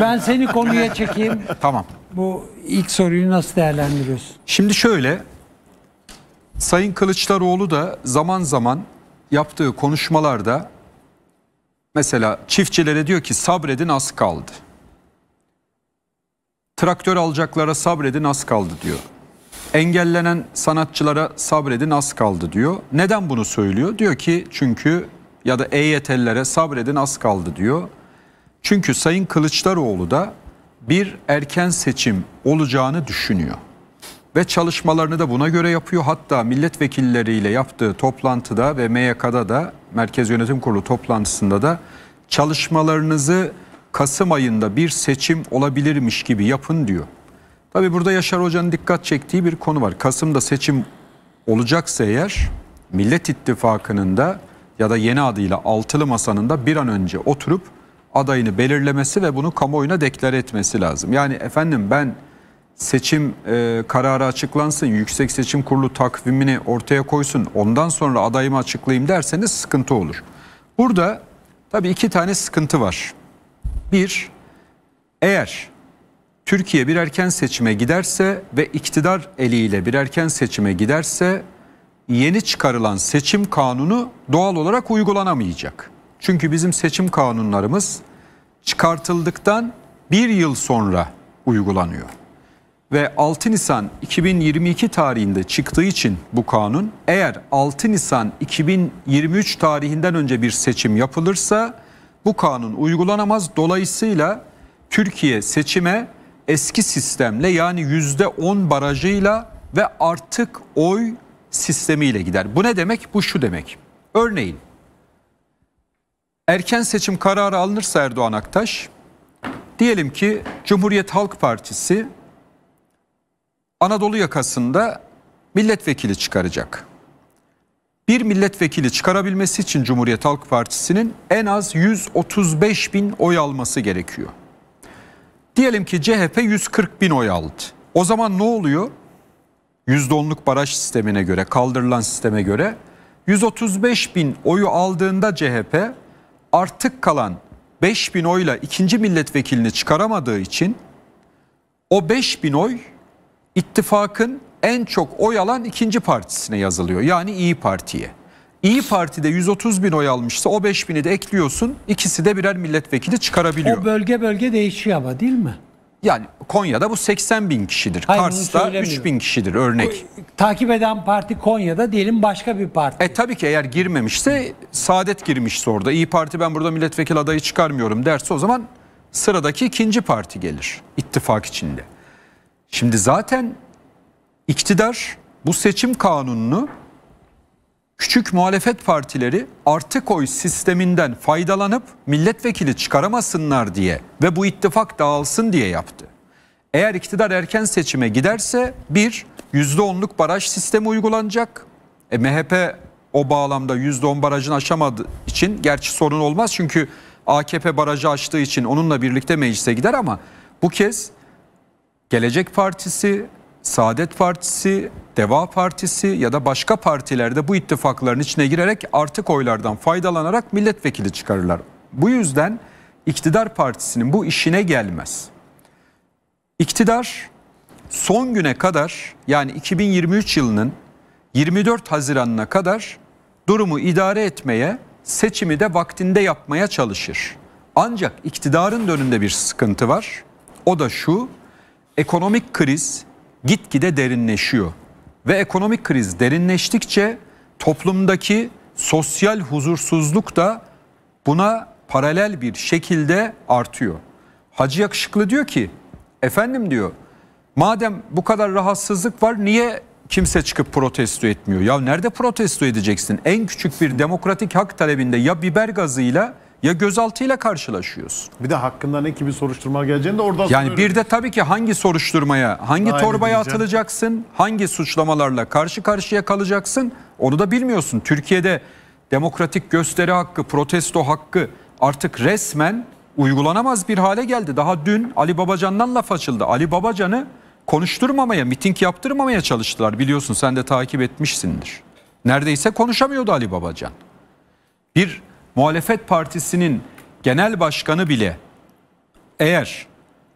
Ben seni konuya çekeyim. Tamam. Bu ilk soruyu nasıl değerlendiriyorsun? Şimdi şöyle, Sayın Kılıçdaroğlu da zaman zaman yaptığı konuşmalarda mesela çiftçilere diyor ki sabredin az kaldı. Traktör alacaklara sabredin az kaldı diyor. Engellenen sanatçılara sabredin az kaldı diyor. Neden bunu söylüyor? Diyor ki çünkü ya da EYT'lilere sabredin az kaldı diyor. Çünkü Sayın Kılıçdaroğlu da bir erken seçim olacağını düşünüyor. Ve çalışmalarını da buna göre yapıyor. Hatta milletvekilleriyle yaptığı toplantıda ve MYK'da da Merkez Yönetim Kurulu toplantısında da çalışmalarınızı Kasım ayında bir seçim olabilirmiş gibi yapın diyor. Tabi burada Yaşar Hoca'nın dikkat çektiği bir konu var. Kasım'da seçim olacaksa eğer Millet İttifakı'nın da ya da yeni adıyla Altılı Masa'nın da bir an önce oturup adayını belirlemesi ve bunu kamuoyuna deklar etmesi lazım. Yani efendim ben seçim e, kararı açıklansın, Yüksek Seçim Kurulu takvimini ortaya koysun, ondan sonra adayımı açıklayayım derseniz sıkıntı olur. Burada tabii iki tane sıkıntı var. Bir, eğer Türkiye bir erken seçime giderse ve iktidar eliyle bir erken seçime giderse yeni çıkarılan seçim kanunu doğal olarak uygulanamayacak. Çünkü bizim seçim kanunlarımız çıkartıldıktan bir yıl sonra uygulanıyor. Ve 6 Nisan 2022 tarihinde çıktığı için bu kanun eğer 6 Nisan 2023 tarihinden önce bir seçim yapılırsa bu kanun uygulanamaz. Dolayısıyla Türkiye seçime eski sistemle yani %10 barajıyla ve artık oy sistemiyle gider. Bu ne demek? Bu şu demek. Örneğin erken seçim kararı alınırsa Erdoğan Aktaş, diyelim ki Cumhuriyet Halk Partisi Anadolu yakasında milletvekili çıkaracak. Bir milletvekili çıkarabilmesi için Cumhuriyet Halk Partisi'nin en az 135 bin oy alması gerekiyor. Diyelim ki CHP 140 bin oy aldı. O zaman ne oluyor? %10'luk baraj sistemine göre, kaldırılan sisteme göre 135 bin oyu aldığında CHP artık kalan 5000 oyla ikinci milletvekilini çıkaramadığı için o 5000 oy ittifakın en çok oy alan ikinci partisine yazılıyor. Yani İyi Parti'ye. İyi Parti'de 130 bin oy almışsa o 5 bini de ekliyorsun. İkisi de birer milletvekili çıkarabiliyor. O bölge bölge değişiyor ama değil mi? Yani Konya'da bu 80 bin kişidir. Hayır, Kars'ta 3 bin kişidir örnek. Takip eden parti Konya'da diyelim başka bir parti. E tabii ki eğer girmemişse Saadet girmişse orada. İyi Parti ben burada milletvekili adayı çıkarmıyorum derse o zaman sıradaki ikinci parti gelir ittifak içinde. Şimdi zaten iktidar bu seçim kanununu küçük muhalefet partileri artık oy sisteminden faydalanıp milletvekili çıkaramasınlar diye ve bu ittifak dağılsın diye yaptı. Eğer iktidar erken seçime giderse bir %10'luk baraj sistemi uygulanacak. E, MHP o bağlamda %10 barajını aşamadığı için gerçi sorun olmaz çünkü AKP barajı açtığı için onunla birlikte meclise gider ama bu kez Gelecek Partisi, Saadet Partisi, Deva Partisi ya da başka partilerde bu ittifakların içine girerek artık oylardan faydalanarak milletvekili çıkarırlar. Bu yüzden iktidar partisinin bu işine gelmez. İktidar son güne kadar yani 2023 yılının 24 Haziran'ına kadar durumu idare etmeye, seçimi de vaktinde yapmaya çalışır. Ancak iktidarın önünde bir sıkıntı var. O da şu, ekonomik kriz gitgide derinleşiyor. Ve ekonomik kriz derinleştikçe toplumdaki sosyal huzursuzluk da buna paralel bir şekilde artıyor. Hacı Yakışıklı diyor ki efendim diyor madem bu kadar rahatsızlık var niye kimse çıkıp protesto etmiyor? Ya nerede protesto edeceksin? En küçük bir demokratik hak talebinde ya biber gazıyla ya gözaltıyla karşılaşıyorsun. Bir de hakkında ne gibi soruşturma geleceğini de oradan Yani bir de tabii ki hangi soruşturmaya, hangi Aynı torbaya diyeceğim. atılacaksın, hangi suçlamalarla karşı karşıya kalacaksın onu da bilmiyorsun. Türkiye'de demokratik gösteri hakkı, protesto hakkı artık resmen uygulanamaz bir hale geldi. Daha dün Ali Babacan'dan laf açıldı. Ali Babacan'ı konuşturmamaya, miting yaptırmamaya çalıştılar biliyorsun sen de takip etmişsindir. Neredeyse konuşamıyordu Ali Babacan. Bir muhalefet partisinin genel başkanı bile eğer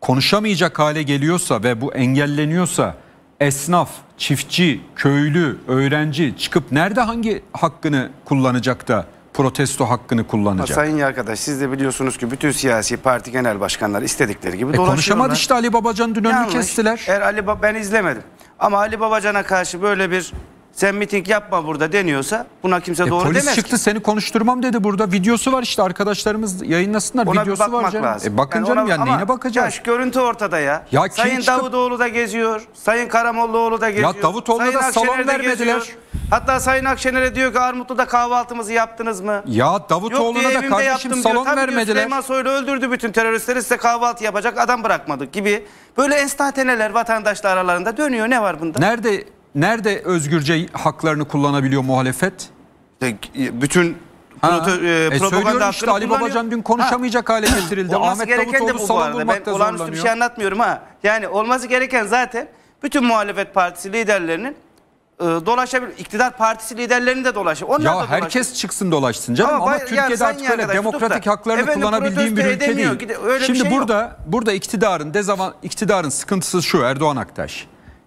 konuşamayacak hale geliyorsa ve bu engelleniyorsa esnaf, çiftçi, köylü, öğrenci çıkıp nerede hangi hakkını kullanacak da protesto hakkını kullanacak. Sayın arkadaş siz de biliyorsunuz ki bütün siyasi parti genel başkanları istedikleri gibi e, dolaşıyorlar. Konuşamadı işte Ali Babacan dün önünü kestiler. Er, Ali ba ben izlemedim. Ama Ali Babacan'a karşı böyle bir sen miting yapma burada deniyorsa buna kimse e, doğru polis demez çıktı ki. seni konuşturmam dedi burada. Videosu var işte arkadaşlarımız yayınlasınlar. Ona Videosu bir bakmak var canım. lazım. E, bakın yani canım ona, yani neyine bakacağız? Yaş görüntü ortada ya. ya Sayın çıkıp... Davutoğlu da geziyor. Sayın Karamollaoğlu da geziyor. Ya Davutoğlu Sayın da Akşener salon vermediler. Geziyor. Hatta Sayın Akşener'e diyor ki Armutlu'da kahvaltımızı yaptınız mı? Ya Davutoğlu'na da kardeşim yaptım salon diyor. Tabii vermediler. Diyor, Süleyman Soylu öldürdü bütün teröristleri size kahvaltı yapacak adam bırakmadık gibi. Böyle enstateneler vatandaşlar aralarında dönüyor ne var bunda? Nerede Nerede özgürce haklarını kullanabiliyor muhalefet? E, bütün Ha, Proto, e, e, propaganda işte Ali Babacan dün konuşamayacak ha. hale getirildi. olması gereken de bu salon bulmakta ben zorlanıyor. olağanüstü bir şey anlatmıyorum ha. Yani olması gereken zaten bütün muhalefet partisi liderlerinin e, dolaşabilir. İktidar partisi liderlerini de dolaşır. Onlar ya da herkes dolaşır. çıksın dolaşsın canım ama, ama yani Türkiye'de artık öyle demokratik da, haklarını efendim, kullanabildiğim bir ülke edemiyor. değil. Öyle Şimdi şey burada yok. burada iktidarın dezavant iktidarın sıkıntısı şu Erdoğan Aktaş.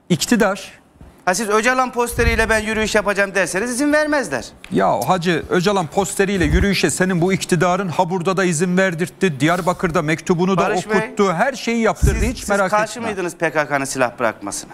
İktidar Ha siz Öcalan posteriyle ben yürüyüş yapacağım derseniz izin vermezler. Ya Hacı Öcalan posteriyle yürüyüşe senin bu iktidarın Habur'da da izin verdirtti. Diyarbakır'da mektubunu Barış da okuttu. Bey, her şeyi yaptırdı siz, hiç siz merak etme. Siz karşı mıydınız PKK'nın silah bırakmasına?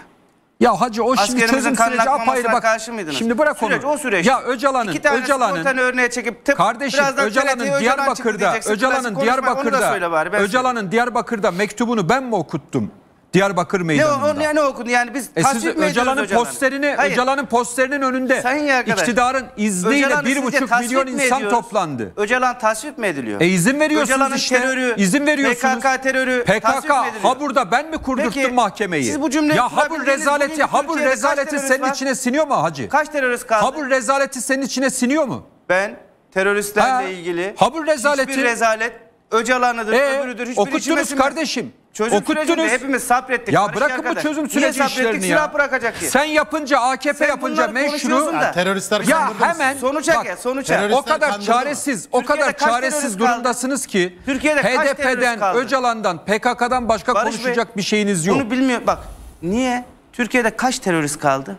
Ya hacı o şimdi çözüm süreci apayrı bak. Karşı mıydınız? Şimdi bırak Süreç, onu. O süreç. Ya Öcalan'ın İki tane Öcalan'ın örneğe çekip tıp, kardeşim Öcalan'ın Öcalan Diyarbakır'da Öcalan'ın Diyarbakır'da Öcalan'ın Diyarbakır'da mektubunu ben mi okuttum? Diyarbakır meydanında. Ne, o, ne, ne yani biz e siz Öcalan'ın posterini hani? Öcalan'ın posterinin önünde arkadaş, iktidarın izniyle bir buçuk milyon insan toplandı. Öcalan tasvip mi ediliyor? E izin veriyorsunuz Öcalan'ın işte. terörü, izin veriyorsunuz. PKK terörü PKK ha burada ben mi kurdurttum Peki, mahkemeyi? Siz bu cümle ya habur rezaleti, habur rezaleti senin var? içine siniyor mu hacı? Kaç terörist kaldı? Habur rezaleti senin içine siniyor mu? Ben teröristlerle ha, ilgili habur rezaleti, hiçbir rezalet Öcalan'ıdır, ee, öbürüdür hiçbir okuttunuz kardeşim. Çözüm Okuttunuz. hepimiz sabrettik. Ya Barış bırakın bu çözüm süreci Niye işlerini ya. Silah bırakacak diye. Sen yapınca AKP Sen yapınca meşru. Da. Ya, teröristler ya hemen sonuç bak, sonuça. o kadar çaresiz, o kadar çaresiz durumdasınız ki Türkiye'de HDP'den, Öcalan'dan, PKK'dan başka Barış konuşacak Bey, bir şeyiniz yok. Bunu bilmiyor. Bak niye? Türkiye'de kaç terörist kaldı?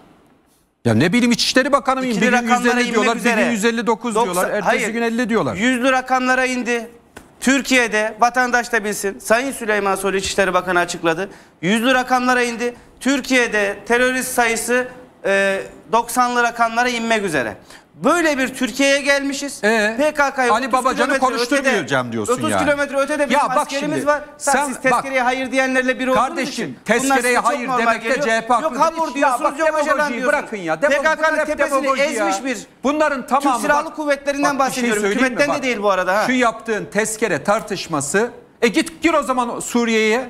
Ya ne bileyim İçişleri Bakanı mıyım? Bir gün 150 diyorlar, 159 diyorlar, ertesi hayır, gün 50 diyorlar. Yüzlü rakamlara indi. Türkiye'de vatandaş da bilsin Sayın Süleyman Soylu İçişleri Bakanı açıkladı. Yüzlü rakamlara indi. Türkiye'de terörist sayısı e, 90'lı rakamlara inmek üzere. Böyle bir Türkiye'ye gelmişiz. Ee, PKK'yı Ali Babacan'ı konuşturmayacağım diyorsun 30 yani. 30 kilometre ötede bir askerimiz var. Sen, sen siz tezkereye bak, hayır diyenlerle bir olduğunuz kardeşim, için. tezkereye hayır demek de CHP haklıdır. Yok hamur diyorsunuz yok hocadan diyorsunuz. Bırakın ya. PKK'nın tepesini ezmiş bir Bunların tamamı, Türk Silahlı bak, şey Kuvvetlerinden bak, bahsediyorum. Şey Hükümetten de değil bu arada. Ha. Şu yaptığın tezkere tartışması. E git gir o zaman Suriye'ye.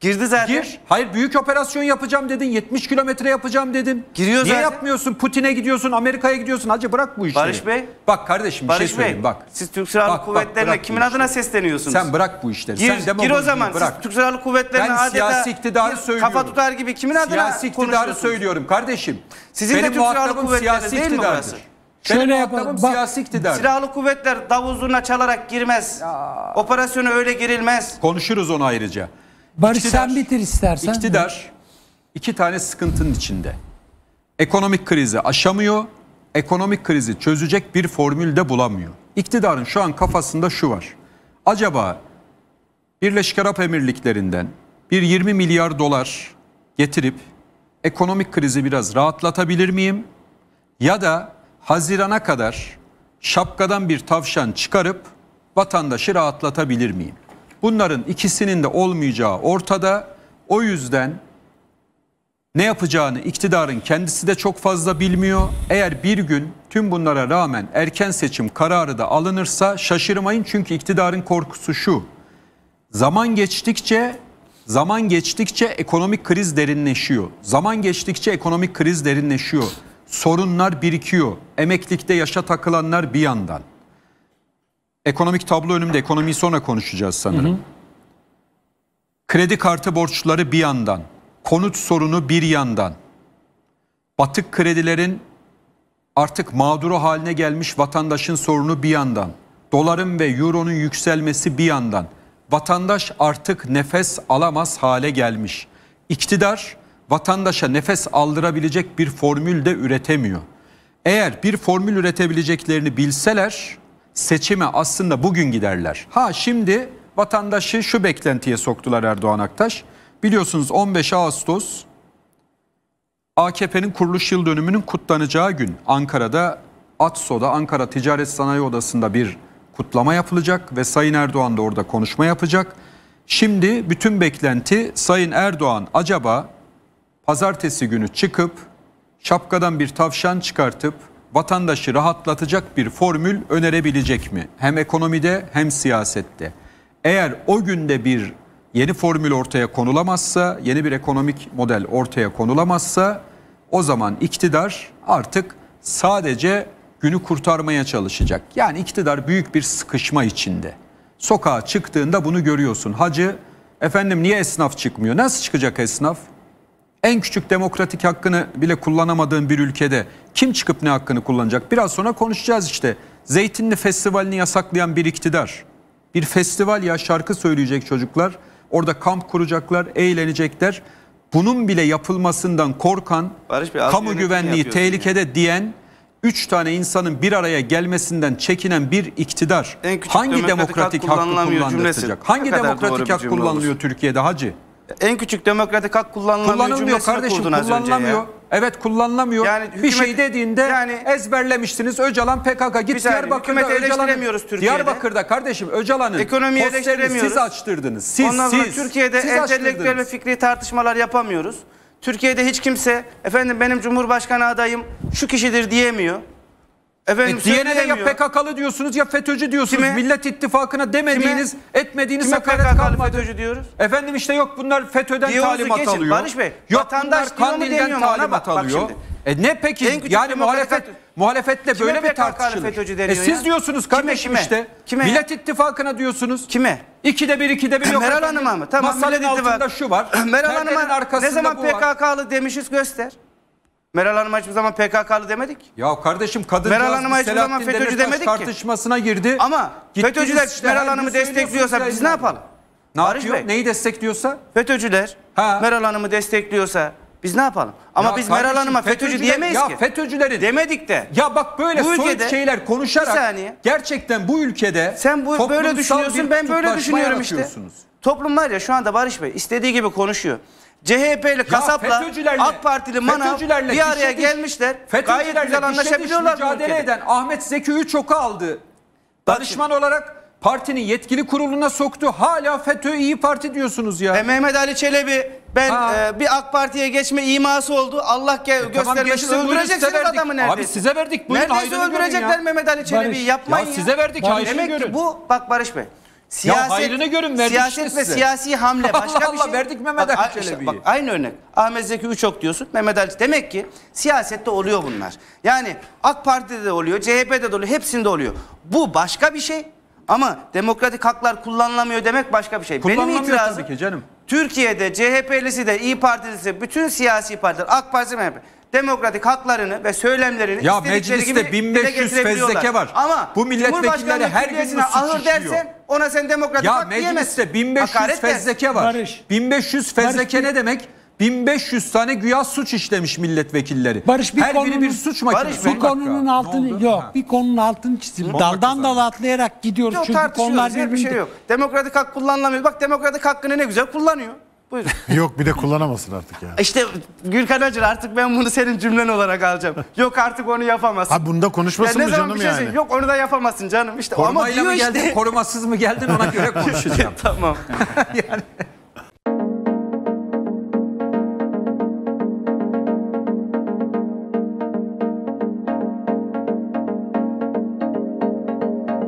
Girdi zaten. Gir. Hayır büyük operasyon yapacağım dedin. 70 kilometre yapacağım dedin. Giriyor Niye zaten. yapmıyorsun? Putin'e gidiyorsun, Amerika'ya gidiyorsun. Hacı bırak bu işi. Barış Bey. Bak kardeşim bir şey Barış şey söyleyeyim Bey, bak. Siz Türk Silahlı bak, Kuvvetleri'ne bak, kimin adına sesleniyorsunuz? Sen bırak bu işleri. Gir, Sen gir o zaman. Bırak. Siz Türk Silahlı Kuvvetleri'ne ben adeta siyasi iktidarı söylüyorum. kafa tutar gibi kimin adına Siyasi iktidarı söylüyorum kardeşim. Sizin Benim de Türk Silahlı Kuvvetleri değil mi burası? Şöyle yapalım. Siyasi iktidar. Silahlı kuvvetler davuzluğuna çalarak girmez. Ya. Operasyona öyle girilmez. Konuşuruz onu ayrıca. Barış iktidar, sen bitir istersen. İktidar iki tane sıkıntının içinde. Ekonomik krizi aşamıyor, ekonomik krizi çözecek bir formül de bulamıyor. İktidarın şu an kafasında şu var. Acaba Birleşik Arap Emirlikleri'nden bir 20 milyar dolar getirip ekonomik krizi biraz rahatlatabilir miyim? Ya da Haziran'a kadar şapkadan bir tavşan çıkarıp vatandaşı rahatlatabilir miyim? Bunların ikisinin de olmayacağı ortada. O yüzden ne yapacağını iktidarın kendisi de çok fazla bilmiyor. Eğer bir gün tüm bunlara rağmen erken seçim kararı da alınırsa şaşırmayın çünkü iktidarın korkusu şu. Zaman geçtikçe zaman geçtikçe ekonomik kriz derinleşiyor. Zaman geçtikçe ekonomik kriz derinleşiyor. Sorunlar birikiyor. Emeklilikte yaşa takılanlar bir yandan. Ekonomik tablo önümde. Ekonomiyi sonra konuşacağız sanırım. Hı hı. Kredi kartı borçları bir yandan, konut sorunu bir yandan, batık kredilerin artık mağduru haline gelmiş vatandaşın sorunu bir yandan, doların ve euronun yükselmesi bir yandan, vatandaş artık nefes alamaz hale gelmiş. İktidar vatandaşa nefes aldırabilecek bir formül de üretemiyor. Eğer bir formül üretebileceklerini bilseler seçime aslında bugün giderler. Ha şimdi vatandaşı şu beklentiye soktular Erdoğan Aktaş. Biliyorsunuz 15 Ağustos AKP'nin kuruluş yıl dönümünün kutlanacağı gün Ankara'da ATSO'da Ankara Ticaret Sanayi Odası'nda bir kutlama yapılacak ve Sayın Erdoğan da orada konuşma yapacak. Şimdi bütün beklenti Sayın Erdoğan acaba pazartesi günü çıkıp şapkadan bir tavşan çıkartıp vatandaşı rahatlatacak bir formül önerebilecek mi? Hem ekonomide hem siyasette. Eğer o günde bir yeni formül ortaya konulamazsa, yeni bir ekonomik model ortaya konulamazsa o zaman iktidar artık sadece günü kurtarmaya çalışacak. Yani iktidar büyük bir sıkışma içinde. Sokağa çıktığında bunu görüyorsun. Hacı efendim niye esnaf çıkmıyor? Nasıl çıkacak esnaf? en küçük demokratik hakkını bile kullanamadığın bir ülkede kim çıkıp ne hakkını kullanacak? Biraz sonra konuşacağız işte. Zeytinli Festivali'ni yasaklayan bir iktidar. Bir festival ya şarkı söyleyecek çocuklar. Orada kamp kuracaklar, eğlenecekler. Bunun bile yapılmasından korkan, Barış Bey, kamu güvenliği tehlikede yani. diyen 3 tane insanın bir araya gelmesinden çekinen bir iktidar hangi demokratik, demokratik hakkı kullandırtacak? Hangi demokratik hak kullanılıyor Türkiye'de hacı? En küçük demokratik hak kullanılamıyor, kullanılmıyor kardeşim kullanılamıyor. Evet kullanılamıyor. Yani hükümet, bir şey dediğinde yani, ezberlemişsiniz Öcalan PKK git saniye, Diyarbakır'da Öcalan'ı Diyarbakır'da kardeşim Öcalan'ın posterini siz açtırdınız. Siz Ondan siz. Türkiye'de entelektüel ve fikri tartışmalar yapamıyoruz. Türkiye'de hiç kimse efendim benim Cumhurbaşkanı adayım şu kişidir diyemiyor. Efendim, e, diğerine de ya PKK'lı diyorsunuz ya FETÖ'cü diyorsunuz. Kime? Millet İttifakı'na demediğiniz, Kime? etmediğiniz Kime hakaret PKK'lı kalmadı. FETÖ'cü diyoruz? Efendim işte yok bunlar FETÖ'den Diyoruz talimat geçin, alıyor. Barış Bey, yok vatandaş bunlar Kandil'den talimat bak, alıyor. Bak e ne peki yani muhalefet muhalefetle kime böyle mi tartışılır? E siz ya? diyorsunuz kardeşim kime, işte. Kime? Millet İttifakı'na diyorsunuz. Kime? İkide bir, ikide bir yok. Meral Hanım'a mı? Tamam, Masanın altında şu var. Meral Hanım'a ne zaman PKK'lı demişiz göster. Meral Hanım'a hiçbir zaman PKK'lı demedik. Ya kardeşim kadın Meral Hanım'a hiçbir zaman FETÖ'cü demedik ki. tartışmasına girdi. Ama FETÖ'cüler işte, Meral Hanım'ı destekliyorsa biz ne yapalım? Ne Barış yapıyor? Bey. Neyi destekliyorsa? FETÖ'cüler ha. Meral Hanım'ı destekliyorsa biz ne yapalım? Ama ya biz kardeşim, Meral Hanım'a FETÖ'cü, FETÖ'cüler, diyemeyiz ya ki. Ya FETÖ'cülerin. Demedik de. Ya bak böyle bu şeyler konuşarak saniye, gerçekten bu ülkede Sen bu böyle düşünüyorsun ben böyle düşünüyorum işte. Toplum var ya şu anda Barış Bey istediği gibi konuşuyor. CHP'li kasapla AK Partili manav bir araya gelmişler. FETÖ'cülerle Gayet güzel işlediş anlaşabiliyorlar. bu Mücadele eden Ahmet Zeki Üçok'u aldı. Danışman olarak partinin yetkili kuruluna soktu. Hala FETÖ iyi parti diyorsunuz ya. E, Mehmet Ali Çelebi ben e, bir AK Parti'ye geçme iması oldu. Allah gel e, Tamam, göstermesin. geçsin, Öldüreceksiniz size verdik. adamı neredeyse. Abi size verdik. Buyurun, neredeyse öldürecekler ya. Mehmet Ali Çelebi'yi. Yapmayın ya size verdik, hayrını Demek görün. ki bu bak Barış Bey. Siyaset, ya hayrına görün verdik Siyaset işte ve size. siyasi hamle başka Allah bir şey. Allah verdik Mehmet bak, Ali Çelebi'yi. Bak, aynı örnek. Ahmet Zeki Uçok diyorsun. Mehmet Ali Demek ki siyasette oluyor bunlar. Yani AK Parti'de de oluyor, CHP'de de oluyor, hepsinde oluyor. Bu başka bir şey. Ama demokratik haklar kullanılamıyor demek başka bir şey. Benim itirazım tabii ki canım. Türkiye'de CHP'lisi de İyi Partilisi bütün siyasi partiler AK Parti MHP demokratik haklarını ve söylemlerini ya istedikleri gibi 1500 fezleke var. Ama bu milletvekilleri her gün mi ahır dersen ona sen demokratik ya hak diyemezsin. Ya mecliste 1500 Hakaret fezleke var. Barış. 1500 fezleke Barış. ne demek? 1500 tane güya suç işlemiş milletvekilleri. Barış bir Her konunun, biri bir suç makinesi. Barış, bir konunun altını yok, ha. bir konunun altını çizim. Daldan dal atlayarak gidiyoruz yok, çünkü konular birbirine. Bir şey yok. Demokratik hak kullanılamıyor. Bak demokratik hakkını ne güzel kullanıyor. Buyurun. Yok bir de kullanamasın artık yani. İşte Gülkan Acar artık ben bunu senin cümlen olarak alacağım. Yok artık onu yapamazsın. Ha bunda konuşmasın ya mı canım şey yani? yok onu da yapamazsın canım işte. Korumayla ama mı geldin işte... korumasız mı geldin ona göre konuşacağım. tamam. yani...